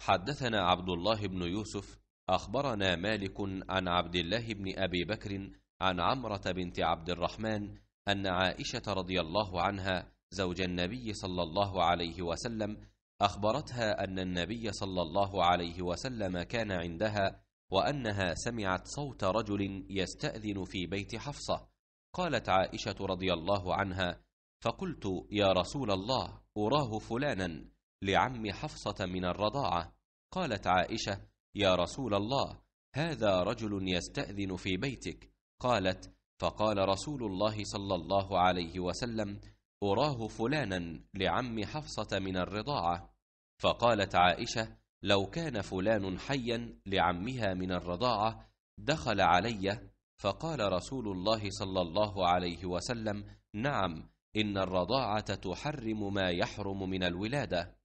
حدثنا عبد الله بن يوسف أخبرنا مالك عن عبد الله بن أبي بكر عن عمرة بنت عبد الرحمن أن عائشة رضي الله عنها زوج النبي صلى الله عليه وسلم أخبرتها أن النبي صلى الله عليه وسلم كان عندها وأنها سمعت صوت رجل يستأذن في بيت حفصة قالت عائشة رضي الله عنها فقلت يا رسول الله أراه فلانا لعم حفصة من الرضاعة قالت عائشة يا رسول الله هذا رجل يستأذن في بيتك قالت فقال رسول الله صلى الله عليه وسلم أراه فلانا لعم حفصة من الرضاعة فقالت عائشة لو كان فلان حيا لعمها من الرضاعة دخل علي فقال رسول الله صلى الله عليه وسلم نعم إن الرضاعة تحرم ما يحرم من الولادة